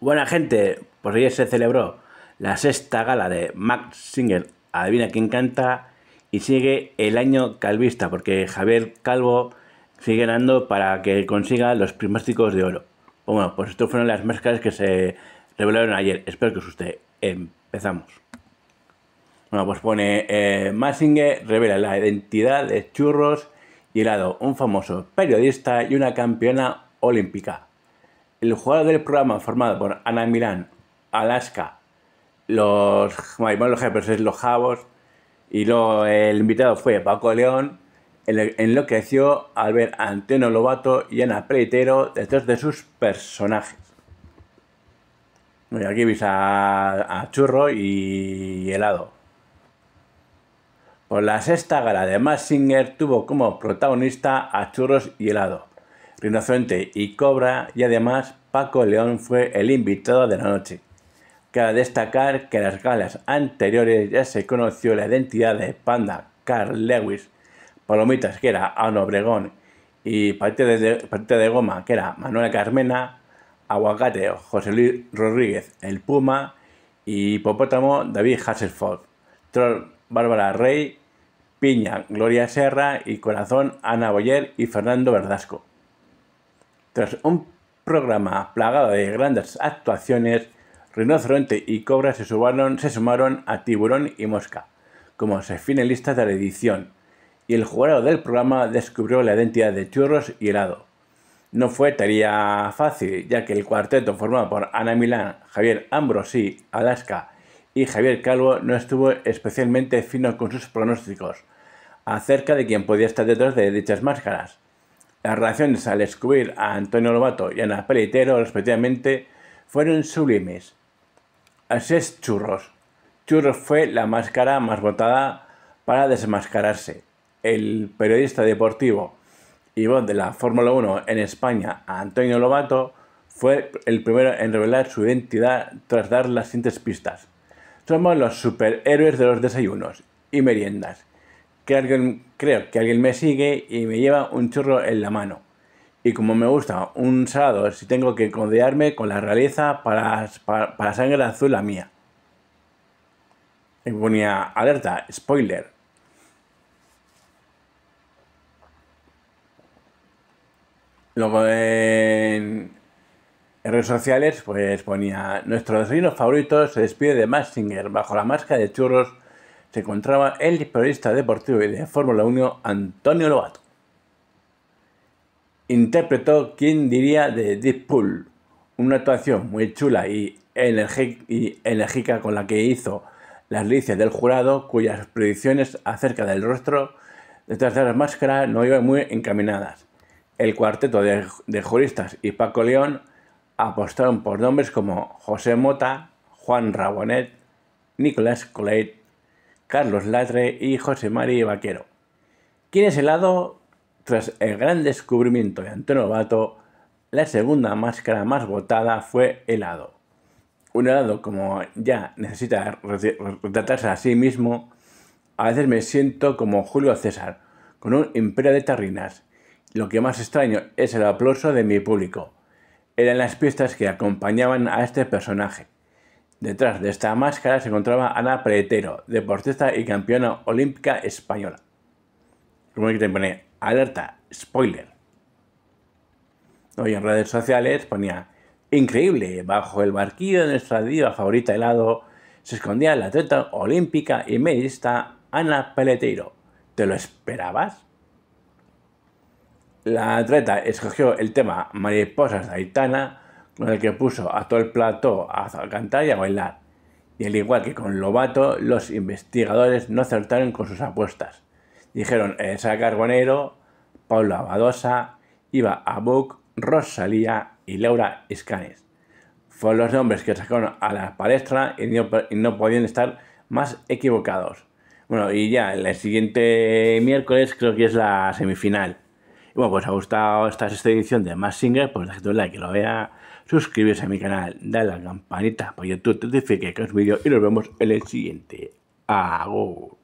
Buena gente, pues ayer se celebró la sexta gala de Max Singer, Adivina quién canta, y sigue el año calvista, porque Javier Calvo sigue ganando para que consiga los primásticos de oro. Bueno, pues estas fueron las máscaras que se revelaron ayer. Espero que os guste. Empezamos. Bueno, pues pone eh, Max Singer revela la identidad de Churros y lado, un famoso periodista y una campeona olímpica el jugador del programa formado por Ana Milán, Alaska, los, los Javos, y luego el invitado fue Paco León, enloqueció al ver a Antonio Lobato y Ana Preitero detrás de sus personajes. Bueno, aquí veis a, Churro y Helado. Por la sexta gala de Massinger tuvo como protagonista a Churros y Helado. Rinoceronte y Cobra y además Paco León fue el invitado de la noche. Cabe destacar que en las galas anteriores ya se conoció la identidad de Panda, Carl Lewis, Palomitas, que era Ano Obregón, y Parte de, de Goma, que era Manuel Carmena, Aguacate, José Luis Rodríguez, El Puma, y Hipopótamo, David Hasselford, Troll, Bárbara Rey, Piña, Gloria Serra y Corazón, Ana Boyer y Fernando Verdasco. Tras un programa plagado de grandes actuaciones, Rinoceronte y Cobra se sumaron, se sumaron a Tiburón y Mosca como finalistas de la edición, y el jugador del programa descubrió la identidad de Churros y Helado. No fue tarea fácil, ya que el cuarteto formado por Ana Milán, Javier Ambrosí, Alaska y Javier Calvo no estuvo especialmente fino con sus pronósticos acerca de quién podía estar detrás de dichas máscaras. Las relaciones al descubrir a Antonio Lobato y a Ana Itero, respectivamente, fueron sublimes. Así es Churros. Churros fue la máscara más votada para desmascararse. El periodista deportivo y voz de la Fórmula 1 en España, Antonio Lobato, fue el primero en revelar su identidad tras dar las siguientes pistas. Somos los superhéroes de los desayunos y meriendas que creo que alguien me sigue y me lleva un churro en la mano. Y como me gusta un sábado, si tengo que codearme con la realeza para, para, sangre azul la mía. Y ponía alerta, spoiler. Luego en redes sociales pues ponía nuestro destino favorito se despide de Massinger bajo la máscara de churros se encontraba el periodista deportivo y de Fórmula 1 Antonio Lobato. Interpretó quien diría de Deep Pool, una actuación muy chula y, enérgica con la que hizo las licias del jurado, cuyas predicciones acerca del rostro detrás de las máscaras no iban muy encaminadas. El cuarteto de, juristas y Paco León apostaron por nombres como José Mota, Juan Rabonet, Nicolás Colette, Carlos Latre y José María Vaquero, es helado tras el gran descubrimiento de Antonio Bato, la segunda máscara más votada fue helado. Un helado como ya necesita retratarse a sí mismo, a veces me siento como Julio César, con un imperio de tarrinas. Lo que más extraño es el aplauso de mi público. Eran las pistas que acompañaban a este personaje. Detrás de esta máscara se encontraba Ana Peletero, deportista y campeona olímpica española. Como que te pone alerta, spoiler. Hoy en redes sociales ponía increíble, bajo el barquillo de nuestra diva favorita helado se escondía la atleta olímpica y medista Ana Peletero. ¿Te lo esperabas? La atleta escogió el tema Mariposas de Aitana con el que puso a todo el plató a cantar y a bailar. Y al igual que con Lobato, los investigadores no acertaron con sus apuestas. Dijeron Esa eh, Carbonero, Paula Abadosa Iba Abuk, Rosalía y Laura Iscanes. Fueron los nombres que sacaron a la palestra y no, podían estar más equivocados. Bueno, y ya, el siguiente miércoles creo que es la semifinal. bueno, pues ha gustado esta sexta edición de Más Singer, pues la gente que lo vea Suscríbete a mi canal, dale a la campanita para que tú te notifique que un vídeo y nos vemos en el siguiente. Agur.